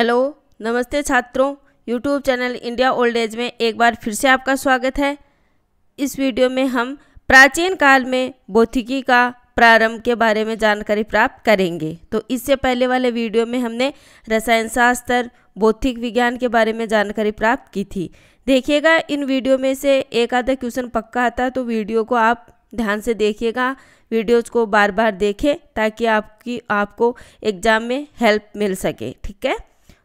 hello नमस्ते छात्रों YouTube channel India old age में एक बार फिर से आपका स्वागत है इस वीडियो में हम प्राचीन काल में भौतिकी का प्रारंभ के बारे में जानकारी प्राप्त करेंगे तो इससे पहले वाले वीडियो में हमने रसायन शास्त्र भौतिक विज्ञान के बारे में जानकारी प्राप्त की थी देखिएगा इन वीडियो में से एक आधा क्वेश्चन पक्का आता है तो वीडियो को आप ध्यान से देखिएगा वीडियोस को बार बार देखें ताकि आपकी आपको एग्ज़ाम में हेल्प मिल सके ठीक है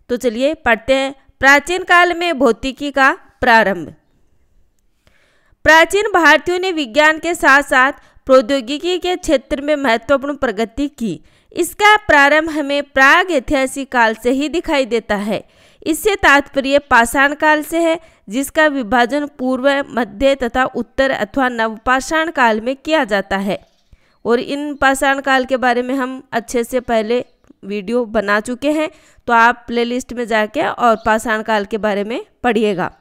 तो चलिए पढ़ते हैं प्राचीन काल में भौतिकी का प्रारंभ प्राचीन भारतीयों ने विज्ञान के साथ साथ प्रौद्योगिकी के क्षेत्र में महत्वपूर्ण प्रगति की इसका प्रारंभ हमें प्राग ऐतिहासिक काल से ही दिखाई देता है इससे तात्पर्य पाषाण काल से है जिसका विभाजन पूर्व मध्य तथा उत्तर अथवा नवपाषाण काल में किया जाता है और इन पाषाण काल के बारे में हम अच्छे से पहले वीडियो बना चुके हैं तो आप प्लेलिस्ट में जाके और पाषाण काल के बारे में पढ़िएगा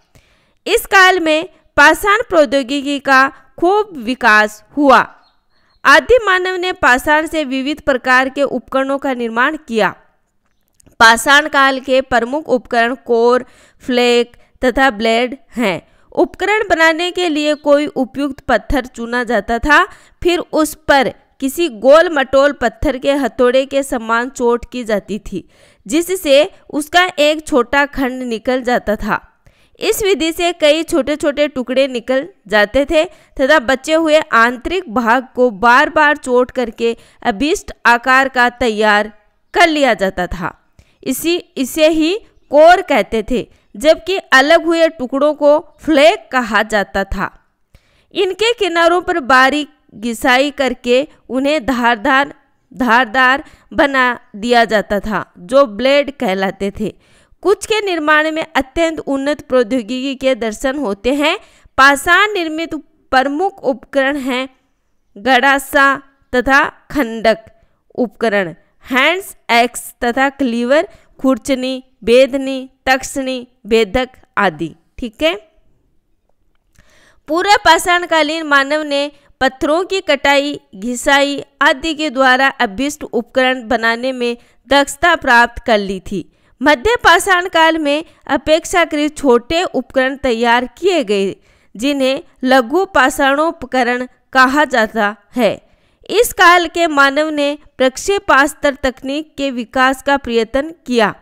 इस काल में पाषाण प्रौद्योगिकी का खूब विकास हुआ आदि मानव ने पाषाण से विविध प्रकार के उपकरणों का निर्माण किया पाषाण काल के प्रमुख उपकरण कोर फ्लेक तथा ब्लेड हैं उपकरण बनाने के लिए कोई उपयुक्त पत्थर चुना जाता था फिर उस पर किसी गोल मटोल पत्थर के हथौड़े के समान चोट की जाती थी जिससे उसका एक छोटा खंड निकल जाता था इस विधि से कई छोटे छोटे टुकड़े निकल जाते थे तथा बचे हुए आंतरिक भाग को बार बार चोट करके अभिष्ट आकार का तैयार कर लिया जाता था इसी इसे ही कोर कहते थे जबकि अलग हुए टुकड़ों को फ्लेक कहा जाता था इनके किनारों पर बारीक घिसाई करके उन्हें धारदार धारदार बना दिया जाता था जो ब्लेड कहलाते थे कुछ के निर्माण में अत्यंत उन्नत प्रौद्योगिकी के दर्शन होते हैं पाषाण निर्मित प्रमुख उपकरण हैं गड़ासा तथा खंडक उपकरण हैंड्स एक्स तथा क्लीवर खुर्चनी बेदनी तक्षणी बेदक आदि ठीक है पूरा पाषाणकालीन मानव ने पत्थरों की कटाई घिसाई आदि के द्वारा अभिष्ट उपकरण बनाने में दक्षता प्राप्त कर ली थी मध्य पाषाण काल में अपेक्षाकृत छोटे उपकरण तैयार किए गए जिन्हें लघु पाषाणोपकरण कहा जाता है इस काल के मानव ने प्रक्षेपास्त्र तकनीक के विकास का प्रयत्न किया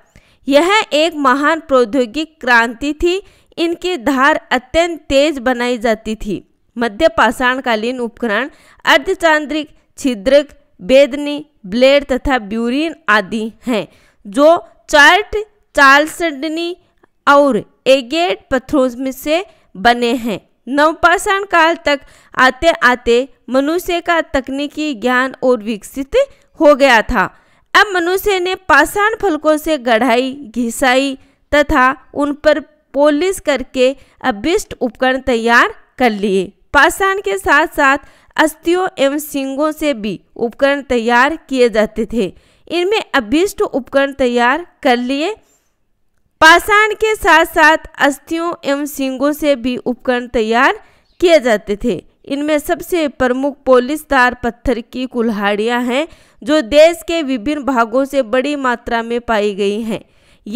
यह एक महान प्रौद्योगिक क्रांति थी इनकी धार अत्यंत तेज बनाई जाती थी मध्य पाषाणकालीन उपकरण अर्धचांद्रिक छिद्रक बेदनी ब्लेड तथा ब्यूरिन आदि हैं जो चार्ट चार्लसडनी और एगेट पत्थरों में से बने हैं नवपाषाण काल तक आते आते मनुष्य का तकनीकी ज्ञान और विकसित हो गया था अब मनुष्य ने पाषाण फलकों से गढ़ाई घिसाई तथा उन पर पोलिश करके अभिष्ट उपकरण तैयार कर लिए पाषाण के साथ साथ अस्थियों एवं सिंगों से भी उपकरण तैयार किए जाते थे इनमें अभिष्ट उपकरण तैयार कर लिए पाषाण के साथ साथ अस्थियों एवं सिंगों से भी उपकरण तैयार किए जाते थे इनमें सबसे प्रमुख पोलिस तार पत्थर की कुल्हाड़ियाँ हैं जो देश के विभिन्न भागों से बड़ी मात्रा में पाई गई हैं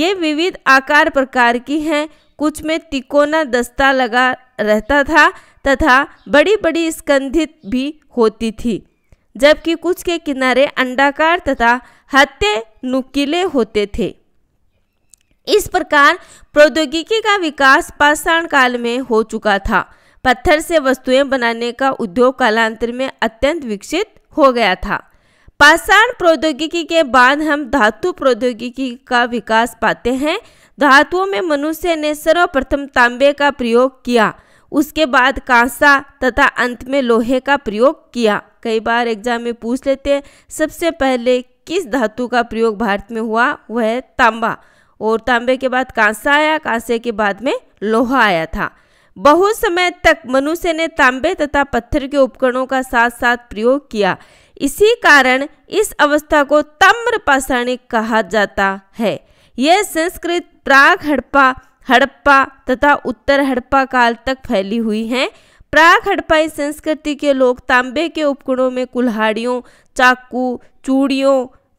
ये विविध आकार प्रकार की हैं कुछ में तिकोना दस्ता लगा रहता था तथा बड़ी बड़ी स्कंधित भी होती थी जबकि कुछ के किनारे अंडाकार तथा हत्ते नुकीले होते थे इस प्रकार प्रौद्योगिकी का विकास पाषाण काल में हो चुका था पत्थर से वस्तुएं बनाने का उद्योग कालांतर में अत्यंत विकसित हो गया था पाषाण प्रौद्योगिकी के बाद हम धातु प्रौद्योगिकी का विकास पाते हैं धातुओं में मनुष्य ने सर्वप्रथम तांबे का प्रयोग किया उसके बाद कांसा तथा अंत में लोहे का प्रयोग किया कई बार एग्जाम में पूछ लेते हैं सबसे पहले किस धातु का प्रयोग भारत में हुआ वह है तांबा और तांबे के बाद कांसा आया कांसे के बाद में लोहा आया था बहुत समय तक मनुष्य ने तांबे तथा पत्थर के उपकरणों का साथ साथ प्रयोग किया इसी कारण इस अवस्था को तम्र पाषाणिक कहा जाता है यह संस्कृत प्राग हड़पा हड़प्पा तथा उत्तर हड़प्पा काल तक फैली हुई हैं प्राग हड़प्पाई संस्कृति के लोग तांबे के उपकरणों में कुल्हाड़ियों चाकू चूड़ियों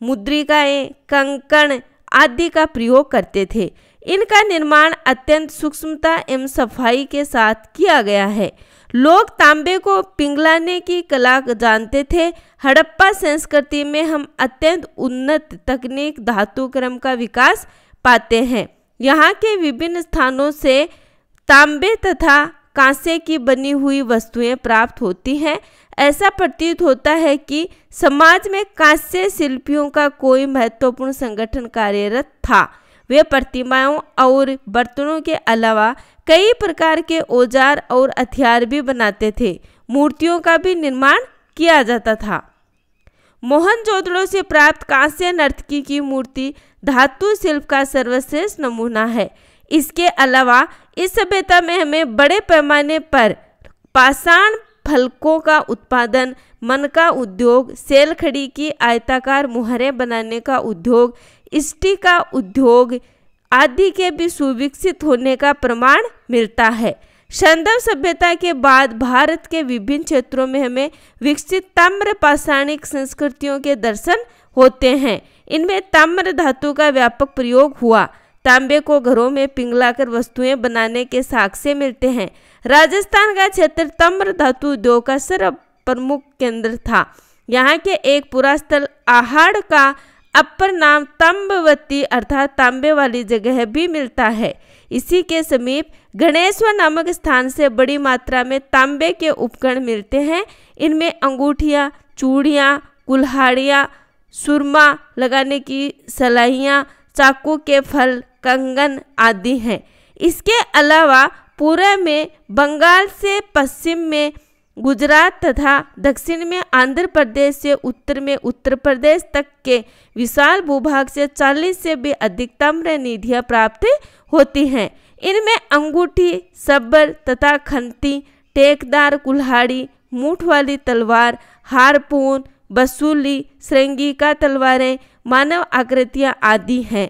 मुद्रिकाएं कंकण आदि का प्रयोग करते थे इनका निर्माण अत्यंत सूक्ष्मता एवं सफाई के साथ किया गया है लोग तांबे को पिंगलाने की कला जानते थे हड़प्पा संस्कृति में हम अत्यंत उन्नत तकनीक धातु क्रम का विकास पाते हैं यहाँ के विभिन्न स्थानों से तांबे तथा कांसे की बनी हुई वस्तुएं प्राप्त होती हैं ऐसा प्रतीत होता है कि समाज में कांस्य शिल्पियों का कोई महत्वपूर्ण संगठन कार्यरत था वे प्रतिमाओं और बर्तनों के अलावा कई प्रकार के औजार और हथियार भी बनाते थे मूर्तियों का भी निर्माण किया जाता था मोहनजोदड़ो से प्राप्त कांस्य नर्तकी की मूर्ति धातु शिल्प का सर्वश्रेष्ठ नमूना है इसके अलावा इस सभ्यता में हमें बड़े पैमाने पर पाषाण फलकों का उत्पादन मन का उद्योग सेल खड़ी की आयताकार मुहरें बनाने का उद्योग स्टी का उद्योग आदि के भी सुविकसित होने का प्रमाण मिलता है संदव सभ्यता के बाद भारत के विभिन्न क्षेत्रों में हमें विकसित ताम्र पाषाणिक संस्कृतियों के दर्शन होते हैं इनमें ताम्र धातु का व्यापक प्रयोग हुआ तांबे को घरों में पिंगलाकर वस्तुएं बनाने के साक्ष्य मिलते हैं राजस्थान का क्षेत्र ताम्र धातु उद्योग का सर्व प्रमुख केंद्र था यहाँ के एक पुरास्थल आहाड़ का अपर नाम तम्बवती अर्थात तांबे वाली जगह भी मिलता है इसी के समीप गणेश्वर नामक स्थान से बड़ी मात्रा में तांबे के उपकरण मिलते हैं इनमें अंगूठियाँ चूड़ियाँ कुल्हाड़ियाँ सुरमा लगाने की सलाहियाँ चाकू के फल कंगन आदि हैं इसके अलावा पूरे में बंगाल से पश्चिम में गुजरात तथा दक्षिण में आंध्र प्रदेश से उत्तर में उत्तर प्रदेश तक के विशाल भूभाग से 40 से भी अधिक तम्र निधियाँ प्राप्त होती हैं इनमें अंगूठी सब्बर तथा खंती टेकदार कुल्हाड़ी मूठ वाली तलवार हारपून बसूली का तलवारें मानव आकृतियां आदि हैं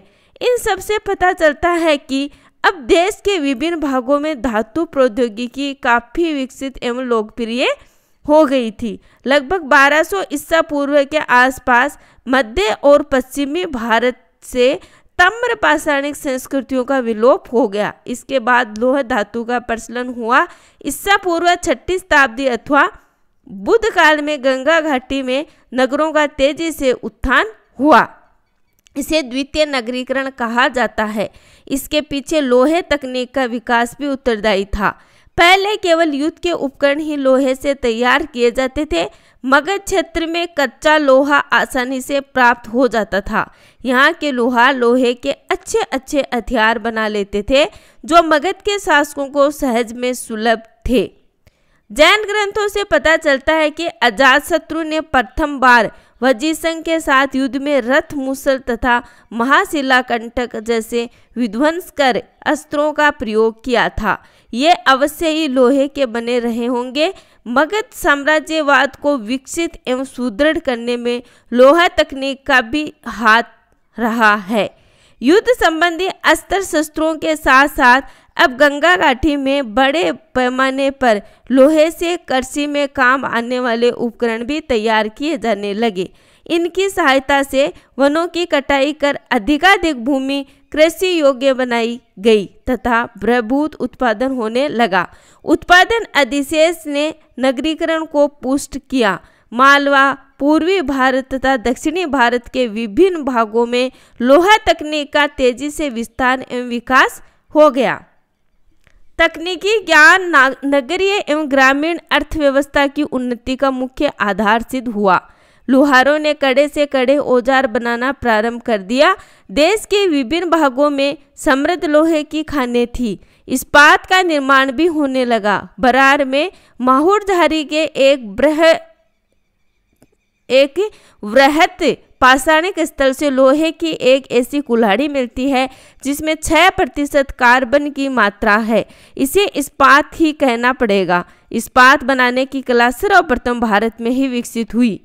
इन सब से पता चलता है कि अब देश के विभिन्न भागों में धातु प्रौद्योगिकी काफ़ी विकसित एवं लोकप्रिय हो गई थी लगभग 1200 ईसा पूर्व के आसपास मध्य और पश्चिमी भारत से तम्र पाषाणिक संस्कृतियों का विलोप हो गया इसके बाद लोह धातु का प्रचलन हुआ ईसा पूर्व छठी शताब्दी अथवा बुद्ध काल में गंगा घाटी में नगरों का तेजी से उत्थान हुआ इसे द्वितीय नगरीकरण कहा जाता है इसके पीछे लोहे तकनीक का विकास भी उत्तरदायी था पहले केवल युद्ध के उपकरण ही लोहे से तैयार किए जाते थे मगध क्षेत्र में कच्चा लोहा आसानी से प्राप्त हो जाता था यहाँ के लोहा लोहे के अच्छे अच्छे हथियार बना लेते थे जो मगध के शासकों को सहज में सुलभ थे जैन ग्रंथों से पता चलता है कि अजातशत्रु ने प्रथम बार वजी संघ के साथ युद्ध में रथ मुसल तथा महाशिला कंटक जैसे विध्वंस कर अस्त्रों का प्रयोग किया था ये अवश्य ही लोहे के बने रहे होंगे मगध साम्राज्यवाद को विकसित एवं सुदृढ़ करने में लोहा तकनीक का भी हाथ रहा है युद्ध संबंधी अस्त्र शस्त्रों के साथ साथ अब गंगा घाटी में बड़े पैमाने पर लोहे से कृषि में काम आने वाले उपकरण भी तैयार किए जाने लगे इनकी सहायता से वनों की कटाई कर अधिकाधिक भूमि कृषि योग्य बनाई गई तथा प्रभूत उत्पादन होने लगा उत्पादन अधिशेष ने नगरीकरण को पुष्ट किया मालवा पूर्वी भारत तथा दक्षिणी भारत के विभिन्न भागों में लोहा तकनीक का तेजी से विस्तार एवं विकास हो गया तकनीकी ज्ञान नगरीय एवं ग्रामीण अर्थव्यवस्था की उन्नति का मुख्य आधार सिद्ध हुआ लोहारों ने कड़े से कड़े औजार बनाना प्रारंभ कर दिया देश के विभिन्न भागों में समृद्ध लोहे की खाने थी इस्पात का निर्माण भी होने लगा बरार में माहूरधारी के एक बृह एक वृहत पाषाणिक स्थल से लोहे की एक ऐसी कुल्हाड़ी मिलती है जिसमें छः प्रतिशत कार्बन की मात्रा है इसे इस्पात ही कहना पड़ेगा इस्पात बनाने की कला सर्वप्रथम भारत में ही विकसित हुई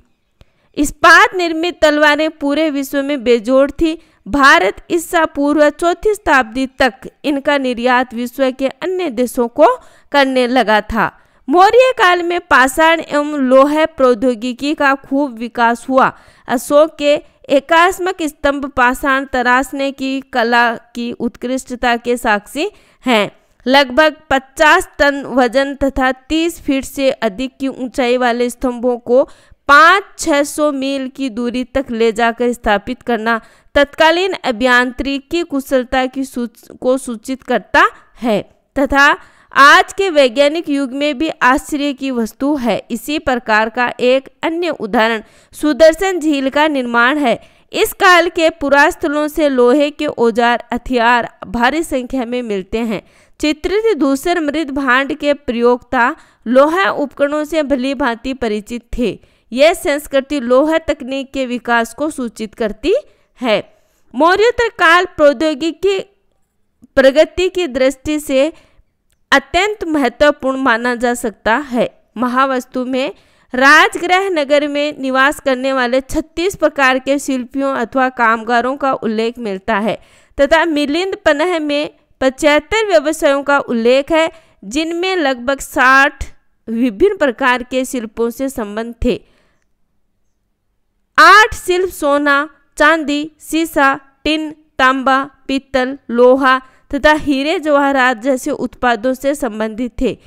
इस्पात निर्मित तलवारें पूरे विश्व में बेजोड़ थी भारत ईस्सा पूर्व चौथी शताब्दी तक इनका निर्यात विश्व के अन्य देशों को करने लगा था मौर्य काल में पाषाण एवं लोह प्रौद्योगिकी का खूब विकास हुआ अशोक के एकास्मक स्तंभ पाषाण तराशने की कला की उत्कृष्टता के साक्षी हैं लगभग 50 टन वजन तथा 30 फीट से अधिक की ऊंचाई वाले स्तंभों को पाँच छः सौ मील की दूरी तक ले जाकर स्थापित करना तत्कालीन अभियांत्रिकी कुशलता की सूच को सूचित करता है तथा आज के वैज्ञानिक युग में भी आश्चर्य की वस्तु है इसी प्रकार का एक अन्य उदाहरण सुदर्शन झील का निर्माण है इस काल के पुरास्थलों से लोहे के औजार हथियार भारी संख्या में मिलते हैं चित्रित दूसर मृत भांड के प्रयोगता लोहा उपकरणों से भली भांति परिचित थे यह संस्कृति लोह तकनीक के विकास को सूचित करती है मौर्योत्तर काल प्रौद्योगिकी प्रगति की दृष्टि से अत्यंत महत्वपूर्ण माना जा सकता है महावस्तु में राजगृह नगर में निवास करने वाले 36 प्रकार के शिल्पियों अथवा कामगारों का उल्लेख मिलता है तथा मिलिंद पनह में पचहत्तर व्यवसायों का उल्लेख है जिनमें लगभग 60 विभिन्न प्रकार के शिल्पों से संबंध थे आठ शिल्प सोना चांदी सीसा टिन तांबा पीतल लोहा तथा हीरे जवाहरात जैसे उत्पादों से संबंधित थे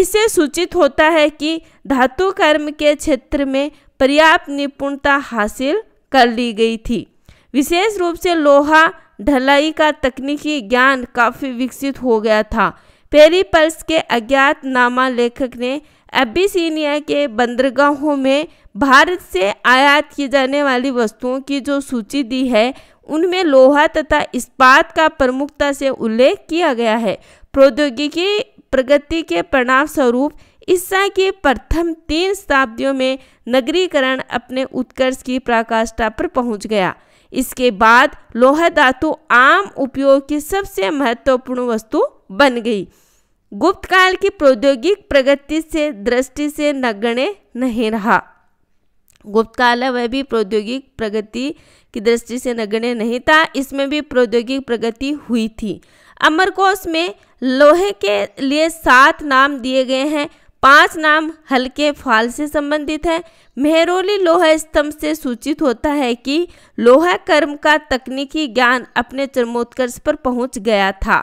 इससे सूचित होता है कि धातु कर्म के क्षेत्र में पर्याप्त निपुणता हासिल कर ली गई थी विशेष रूप से लोहा ढलाई का तकनीकी ज्ञान काफ़ी विकसित हो गया था पेरीपल्स के अज्ञात नामा लेखक ने एबिसिनिया के बंदरगाहों में भारत से आयात की जाने वाली वस्तुओं की जो सूची दी है उनमें लोहा तथा इस्पात का प्रमुखता से उल्लेख किया गया है प्रौद्योगिकी प्रगति के परिणाम स्वरूप ईस्सा के प्रथम तीन शताब्दियों में नगरीकरण अपने उत्कर्ष की प्राकाष्ठा पर पहुंच गया इसके बाद लोहा धातु आम उपयोग की सबसे महत्वपूर्ण वस्तु बन गई गुप्त काल की प्रौद्योगिक प्रगति से दृष्टि से नगण्य नहीं रहा गुप्तकाल वह भी प्रौद्योगिक प्रगति की दृष्टि से नगण्य नहीं था इसमें भी प्रौद्योगिक प्रगति हुई थी अमरकोश में लोहे के लिए सात नाम दिए गए हैं पांच नाम हल्के फाल से संबंधित है मेहरोली लोहा स्तंभ से सूचित होता है कि लोहा कर्म का तकनीकी ज्ञान अपने चरमोत्कर्ष पर पहुंच गया था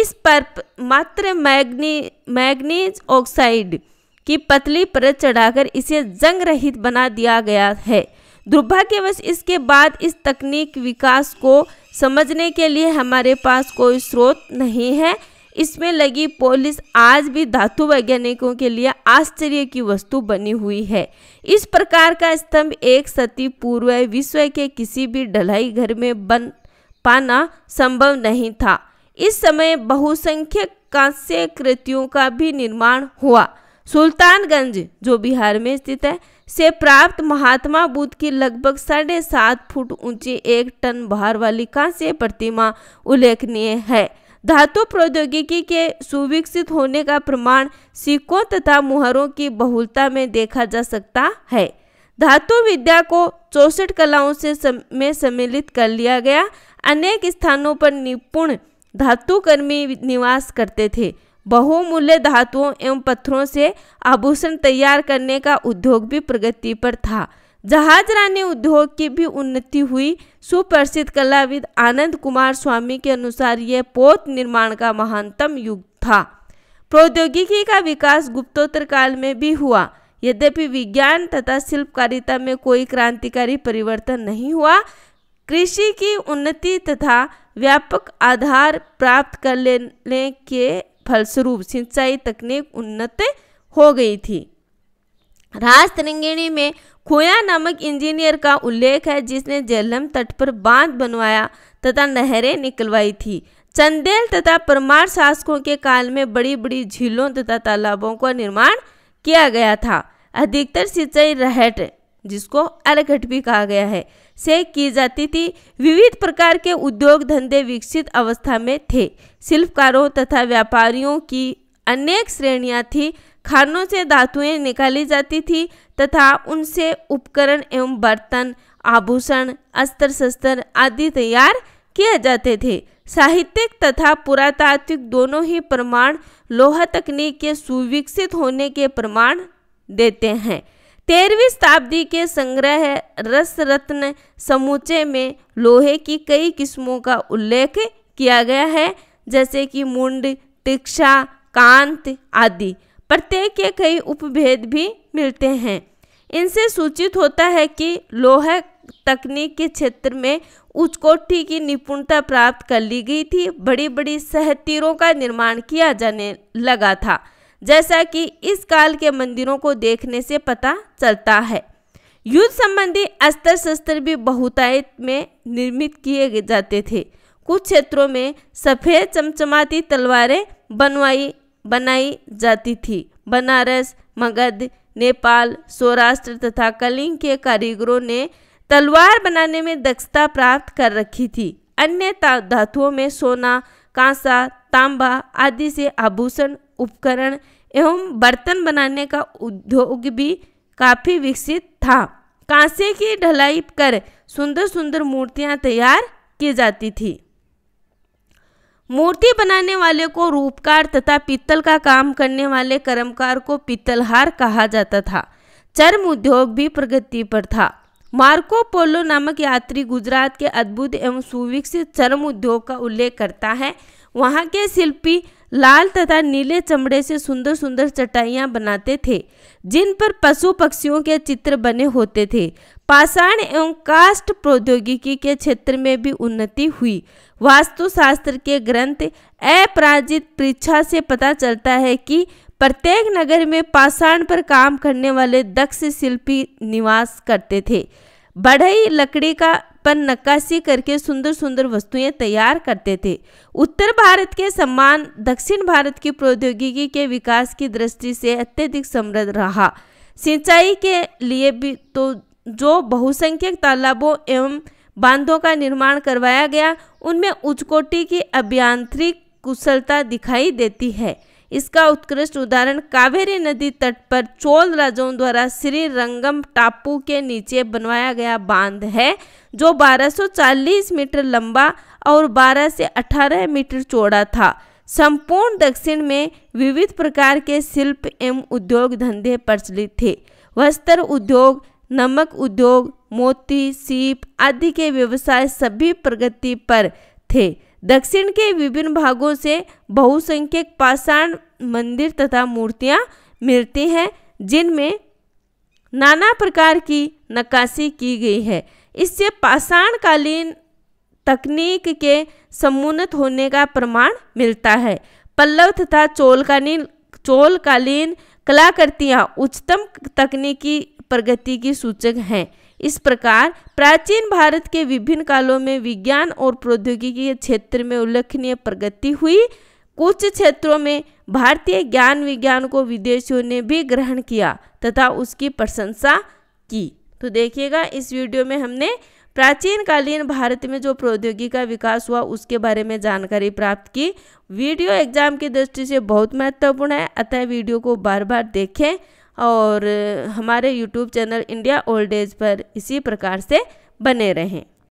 इस पर मात्र मैग्नी मैग्नीज ऑक्साइड की पतली परत चढ़ाकर इसे जंग रहित बना दिया गया है दुर्भाग्यवश इसके बाद इस तकनीक विकास को समझने के लिए हमारे पास कोई स्रोत नहीं है इसमें लगी पोलिस आज भी धातु वैज्ञानिकों के लिए आश्चर्य की वस्तु बनी हुई है इस प्रकार का स्तंभ एक सती पूर्व विश्व के किसी भी ढलाई घर में बन पाना संभव नहीं था इस समय बहुसंख्यक कांस्य कृतियों का भी निर्माण हुआ सुल्तानगंज जो बिहार में स्थित है से प्राप्त महात्मा बुद्ध की लगभग साढ़े सात फुट ऊंची एक टन भार वाली कांस्य प्रतिमा उल्लेखनीय है धातु प्रौद्योगिकी के सुविकसित होने का प्रमाण सिक्कों तथा मुहरों की बहुलता में देखा जा सकता है धातु विद्या को चौसठ कलाओं से सम, में सम्मिलित कर लिया गया अनेक स्थानों पर निपुण धातुकर्मी निवास करते थे बहुमूल्य धातुओं एवं पत्थरों से आभूषण तैयार करने का उद्योग भी प्रगति पर था जहाज रानी उद्योग की भी उन्नति हुई सुप्रसिद्ध कलाविद आनंद कुमार स्वामी के अनुसार यह पोत निर्माण का महानतम युग था प्रौद्योगिकी का विकास गुप्तोत्तर काल में भी हुआ यद्यपि विज्ञान तथा शिल्पकारिता में कोई क्रांतिकारी परिवर्तन नहीं हुआ कृषि की उन्नति तथा व्यापक आधार प्राप्त कर लेने के फलस्वरूप सिंचाई तकनीक उन्नत हो गई थी राज में खोया नामक इंजीनियर का उल्लेख है जिसने जलम तट पर बांध बनवाया तथा नहरें निकलवाई थी चंदेल तथा परमार शासकों के काल में बड़ी बड़ी झीलों तथा तालाबों का निर्माण किया गया था अधिकतर सिंचाई रहट जिसको अलगट भी कहा गया है से की जाती थी विविध प्रकार के उद्योग धंधे विकसित अवस्था में थे शिल्पकारों तथा व्यापारियों की अनेक श्रेणियां थी खानों से धातुएं निकाली जाती थी तथा उनसे उपकरण एवं बर्तन आभूषण अस्त्र शस्त्र आदि तैयार किए जाते थे साहित्यिक तथा पुरातात्विक दोनों ही प्रमाण लोहा तकनीक के सुविकसित होने के प्रमाण देते हैं तेरहवीं शताब्दी के संग्रह रस रत्न समूचे में लोहे की कई किस्मों का उल्लेख किया गया है जैसे कि मुंड तिक्षा कांत आदि प्रत्येक के कई उपभेद भी मिलते हैं इनसे सूचित होता है कि लोह तकनीक के क्षेत्र में उच्चकोटि की निपुणता प्राप्त कर ली गई थी बड़ी बड़ी सहतीरों का निर्माण किया जाने लगा था जैसा कि इस काल के मंदिरों को देखने से पता चलता है युद्ध संबंधी अस्त्र शस्त्र भी बहुतायत में निर्मित किए जाते थे कुछ क्षेत्रों में सफ़ेद चमचमाती तलवारें बनवाई बनाई जाती थी बनारस मगध नेपाल सौराष्ट्र तथा कलिंग के कारीगरों ने तलवार बनाने में दक्षता प्राप्त कर रखी थी अन्य धातुओं में सोना कांसा तांबा आदि से आभूषण उपकरण एवं बर्तन बनाने का उद्योग भी काफ़ी विकसित था कांसे की ढलाई कर सुंदर सुंदर मूर्तियां तैयार की जाती थी मूर्ति बनाने वाले को रूपकार तथा पीतल का काम करने वाले कर्मकार को पीतलहार कहा जाता था चर्म उद्योग भी प्रगति पर था मार्को पोलो नामक यात्री गुजरात के अद्भुत एवं सुविकसित चर्म उद्योग का उल्लेख करता है वहाँ के शिल्पी लाल तथा नीले चमड़े से सुंदर सुंदर चटाइयाँ बनाते थे जिन पर पशु पक्षियों के चित्र बने होते थे पाषाण एवं कास्ट प्रौद्योगिकी के क्षेत्र में भी उन्नति हुई वास्तुशास्त्र के ग्रंथ अपराजित परीक्षा से पता चलता है कि प्रत्येक नगर में पाषाण पर काम करने वाले दक्ष शिल्पी निवास करते थे बढ़ई लकड़ी का पर नक्काशी करके सुंदर सुंदर वस्तुएं तैयार करते थे उत्तर भारत के सम्मान दक्षिण भारत की प्रौद्योगिकी के विकास की दृष्टि से अत्यधिक समृद्ध रहा सिंचाई के लिए भी तो जो बहुसंख्यक तालाबों एवं बांधों का निर्माण करवाया गया उनमें उच्चकोटि की अभियांत्रिक कुशलता दिखाई देती है इसका उत्कृष्ट उदाहरण कावेरी नदी तट पर चोल राजाओं द्वारा श्री रंगम टापू के नीचे बनवाया गया बांध है जो 1240 मीटर लंबा और 12 से 18 मीटर चौड़ा था संपूर्ण दक्षिण में विविध प्रकार के शिल्प एवं उद्योग धंधे प्रचलित थे वस्त्र उद्योग नमक उद्योग मोती सीप आदि के व्यवसाय सभी प्रगति पर थे दक्षिण के विभिन्न भागों से बहुसंख्यक पाषाण मंदिर तथा मूर्तियाँ मिलती हैं जिनमें नाना प्रकार की नक्काशी की गई है इससे पाषाणकालीन तकनीक के समुन्नत होने का प्रमाण मिलता है पल्लव तथा चोलकालीन चोलकालीन कलाकृतियाँ उच्चतम तकनीकी प्रगति की सूचक हैं इस प्रकार प्राचीन भारत के विभिन्न कालों में विज्ञान और प्रौद्योगिकी के क्षेत्र में उल्लेखनीय प्रगति हुई कुछ क्षेत्रों में भारतीय ज्ञान विज्ञान को विदेशियों ने भी ग्रहण किया तथा उसकी प्रशंसा की तो देखिएगा इस वीडियो में हमने प्राचीन कालीन भारत में जो प्रौद्योगिकी का विकास हुआ उसके बारे में जानकारी प्राप्त की वीडियो एग्जाम की दृष्टि से बहुत महत्वपूर्ण है अतः वीडियो को बार बार देखें और हमारे YouTube channel India old age पर इसी प्रकार से बने रहें